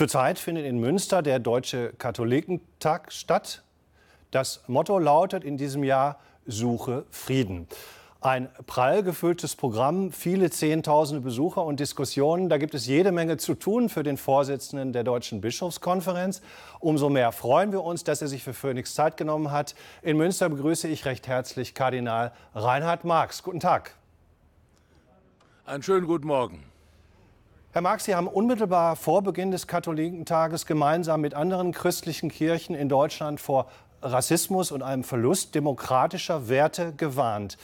Zurzeit findet in Münster der Deutsche Katholikentag statt. Das Motto lautet in diesem Jahr Suche Frieden. Ein prall gefülltes Programm, viele Zehntausende Besucher und Diskussionen. Da gibt es jede Menge zu tun für den Vorsitzenden der Deutschen Bischofskonferenz. Umso mehr freuen wir uns, dass er sich für Phoenix Zeit genommen hat. In Münster begrüße ich recht herzlich Kardinal Reinhard Marx. Guten Tag. Einen schönen guten Morgen. Herr Marx, Sie haben unmittelbar vor Beginn des Katholikentages gemeinsam mit anderen christlichen Kirchen in Deutschland vor Rassismus und einem Verlust demokratischer Werte gewarnt.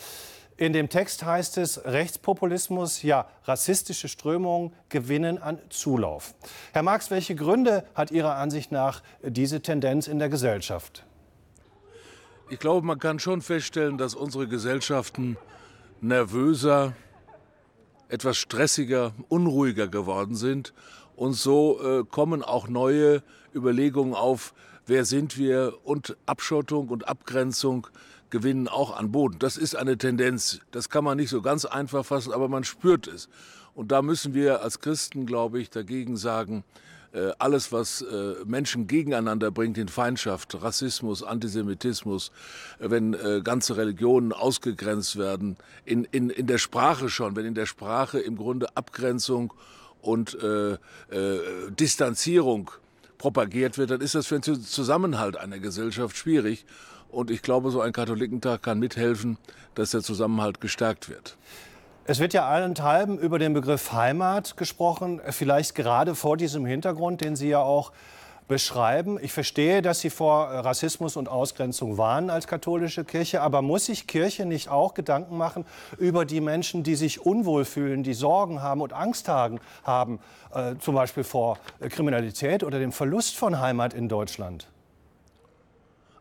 In dem Text heißt es, Rechtspopulismus, ja, rassistische Strömungen gewinnen an Zulauf. Herr Marx, welche Gründe hat Ihrer Ansicht nach diese Tendenz in der Gesellschaft? Ich glaube, man kann schon feststellen, dass unsere Gesellschaften nervöser, etwas stressiger, unruhiger geworden sind. Und so äh, kommen auch neue Überlegungen auf, wer sind wir und Abschottung und Abgrenzung gewinnen auch an Boden. Das ist eine Tendenz. Das kann man nicht so ganz einfach fassen, aber man spürt es. Und da müssen wir als Christen, glaube ich, dagegen sagen, äh, alles, was äh, Menschen gegeneinander bringt in Feindschaft, Rassismus, Antisemitismus, äh, wenn ganze Religionen ausgegrenzt werden, in, in, in der Sprache schon, wenn in der Sprache im Grunde Abgrenzung und äh, äh, Distanzierung propagiert wird, dann ist das für den Zusammenhalt einer Gesellschaft schwierig. Und ich glaube, so ein Katholikentag kann mithelfen, dass der Zusammenhalt gestärkt wird. Es wird ja allenthalben über den Begriff Heimat gesprochen, vielleicht gerade vor diesem Hintergrund, den Sie ja auch beschreiben. Ich verstehe, dass Sie vor Rassismus und Ausgrenzung warnen als katholische Kirche, aber muss sich Kirche nicht auch Gedanken machen über die Menschen, die sich unwohl fühlen, die Sorgen haben und Angst haben, äh, zum Beispiel vor Kriminalität oder dem Verlust von Heimat in Deutschland?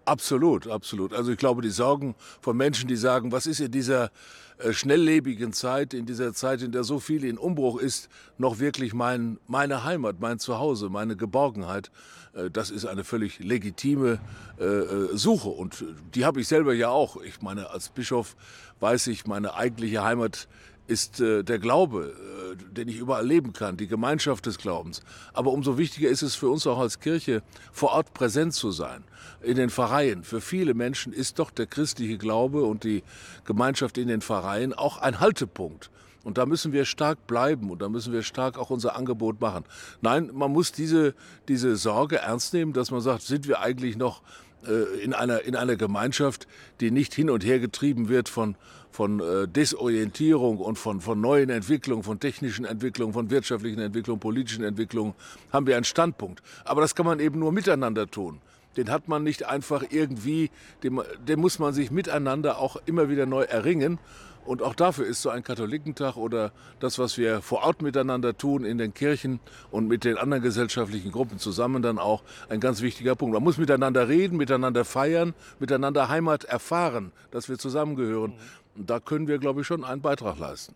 Absolut, absolut. Also ich glaube, die Sorgen von Menschen, die sagen, was ist in dieser äh, schnelllebigen Zeit, in dieser Zeit, in der so viel in Umbruch ist, noch wirklich mein, meine Heimat, mein Zuhause, meine Geborgenheit, äh, das ist eine völlig legitime äh, Suche. Und die habe ich selber ja auch. Ich meine, als Bischof weiß ich, meine eigentliche Heimat ist äh, der Glaube, äh, den ich überall leben kann, die Gemeinschaft des Glaubens. Aber umso wichtiger ist es für uns auch als Kirche, vor Ort präsent zu sein, in den Pfarreien. Für viele Menschen ist doch der christliche Glaube und die Gemeinschaft in den Pfarreien auch ein Haltepunkt. Und da müssen wir stark bleiben und da müssen wir stark auch unser Angebot machen. Nein, man muss diese, diese Sorge ernst nehmen, dass man sagt, sind wir eigentlich noch äh, in einer, in einer Gemeinschaft, die nicht hin und her getrieben wird von, von äh, Desorientierung und von, von neuen Entwicklungen, von technischen Entwicklungen, von wirtschaftlichen Entwicklungen, politischen Entwicklungen, haben wir einen Standpunkt. Aber das kann man eben nur miteinander tun. Den hat man nicht einfach irgendwie, den, den muss man sich miteinander auch immer wieder neu erringen. Und auch dafür ist so ein Katholikentag oder das, was wir vor Ort miteinander tun in den Kirchen und mit den anderen gesellschaftlichen Gruppen zusammen, dann auch ein ganz wichtiger Punkt. Man muss miteinander reden, miteinander feiern, miteinander Heimat erfahren, dass wir zusammengehören. Und mhm. da können wir, glaube ich, schon einen Beitrag leisten.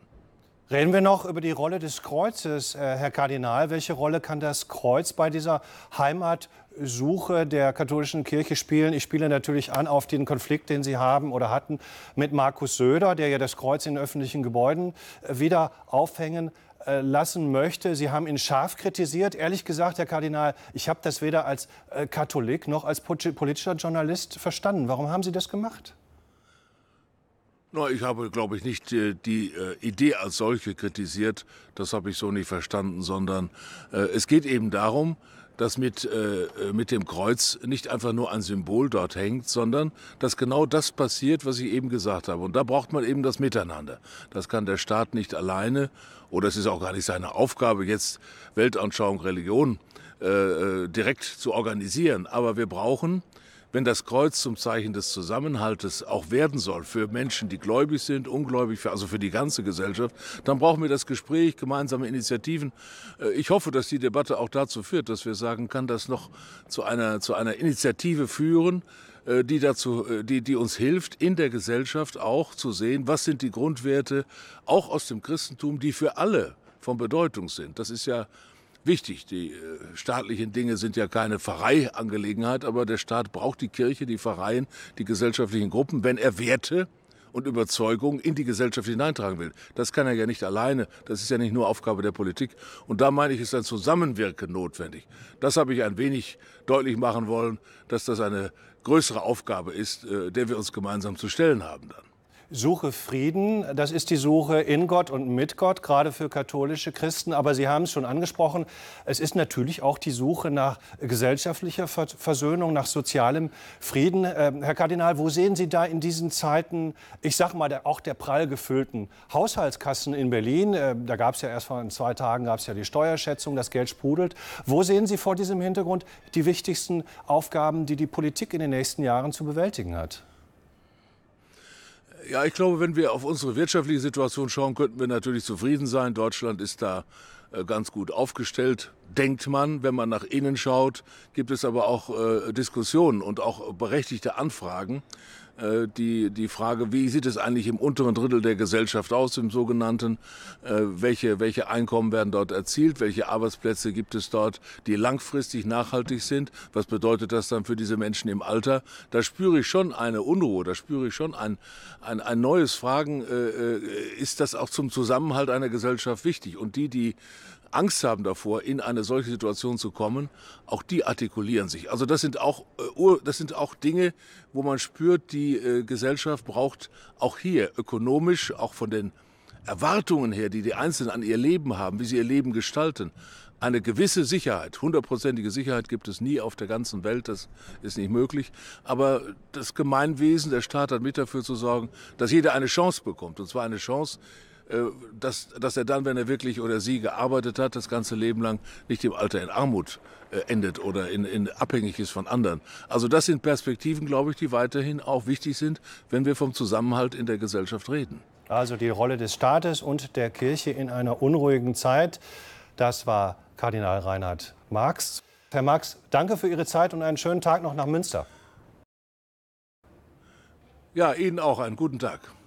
Reden wir noch über die Rolle des Kreuzes, äh, Herr Kardinal. Welche Rolle kann das Kreuz bei dieser Heimat Suche der katholischen Kirche spielen. Ich spiele natürlich an auf den Konflikt, den Sie haben oder hatten mit Markus Söder, der ja das Kreuz in öffentlichen Gebäuden äh, wieder aufhängen äh, lassen möchte. Sie haben ihn scharf kritisiert. Ehrlich gesagt, Herr Kardinal, ich habe das weder als äh, Katholik noch als politischer Journalist verstanden. Warum haben Sie das gemacht? Na, ich habe, glaube ich, nicht äh, die äh, Idee als solche kritisiert. Das habe ich so nicht verstanden, sondern äh, es geht eben darum, dass mit, äh, äh, mit dem Kreuz nicht einfach nur ein Symbol dort hängt, sondern dass genau das passiert, was ich eben gesagt habe. Und da braucht man eben das Miteinander. Das kann der Staat nicht alleine oder es ist auch gar nicht seine Aufgabe, jetzt Weltanschauung, Religion äh, direkt zu organisieren. Aber wir brauchen wenn das Kreuz zum Zeichen des Zusammenhaltes auch werden soll für Menschen, die gläubig sind, ungläubig, also für die ganze Gesellschaft, dann brauchen wir das Gespräch, gemeinsame Initiativen. Äh, ich hoffe, dass die Debatte auch dazu führt, dass wir sagen, kann das noch zu einer, zu einer Initiative führen, äh, die dazu, äh, die, die uns hilft, in der Gesellschaft auch zu sehen, was sind die Grundwerte, auch aus dem Christentum, die für alle von Bedeutung sind. Das ist ja wichtig. Die äh, staatlichen Dinge sind ja keine Pfarreiangelegenheit, aber der Staat braucht die Kirche, die Pfarreien, die gesellschaftlichen Gruppen, wenn er Werte und Überzeugung in die Gesellschaft hineintragen will. Das kann er ja nicht alleine. Das ist ja nicht nur Aufgabe der Politik. Und da meine ich, ist ein Zusammenwirken notwendig. Das habe ich ein wenig deutlich machen wollen, dass das eine größere Aufgabe ist, äh, der wir uns gemeinsam zu stellen haben dann. Suche Frieden. Das ist die Suche in Gott und mit Gott, gerade für katholische Christen. Aber Sie haben es schon angesprochen, es ist natürlich auch die Suche nach gesellschaftlicher Versöhnung, nach sozialem Frieden. Ähm, Herr Kardinal, wo sehen Sie da in diesen Zeiten, ich sag mal, auch der prall gefüllten Haushaltskassen in Berlin? Ähm, da gab es ja erst vor zwei Tagen gab's ja die Steuerschätzung, das Geld sprudelt. Wo sehen Sie vor diesem Hintergrund die wichtigsten Aufgaben, die die Politik in den nächsten Jahren zu bewältigen hat? Ja, ich glaube, wenn wir auf unsere wirtschaftliche Situation schauen, könnten wir natürlich zufrieden sein. Deutschland ist da äh, ganz gut aufgestellt, denkt man. Wenn man nach innen schaut, gibt es aber auch äh, Diskussionen und auch berechtigte Anfragen. Äh, die, die Frage, wie sieht es eigentlich im unteren Drittel der Gesellschaft aus, im sogenannten, welche, welche Einkommen werden dort erzielt, welche Arbeitsplätze gibt es dort, die langfristig nachhaltig sind, was bedeutet das dann für diese Menschen im Alter, da spüre ich schon eine Unruhe, da spüre ich schon ein, ein, ein neues Fragen, ist das auch zum Zusammenhalt einer Gesellschaft wichtig? Und die, die Angst haben davor, in eine solche Situation zu kommen, auch die artikulieren sich. Also das sind auch, äh, das sind auch Dinge, wo man spürt, die äh, Gesellschaft braucht auch hier ökonomisch, auch von den Erwartungen her, die die Einzelnen an ihr Leben haben, wie sie ihr Leben gestalten, eine gewisse Sicherheit. Hundertprozentige Sicherheit gibt es nie auf der ganzen Welt, das ist nicht möglich. Aber das Gemeinwesen, der Staat hat mit dafür zu sorgen, dass jeder eine Chance bekommt. Und zwar eine Chance, äh, dass, dass er dann, wenn er wirklich oder sie gearbeitet hat, das ganze Leben lang nicht im Alter in Armut äh, endet oder in, in abhängig ist von anderen. Also das sind Perspektiven, glaube ich, die weiterhin auch wichtig sind, wenn wir vom Zusammenhalt in der Gesellschaft reden. Also die Rolle des Staates und der Kirche in einer unruhigen Zeit, das war Kardinal Reinhard Marx. Herr Marx, danke für Ihre Zeit und einen schönen Tag noch nach Münster. Ja, Ihnen auch einen guten Tag.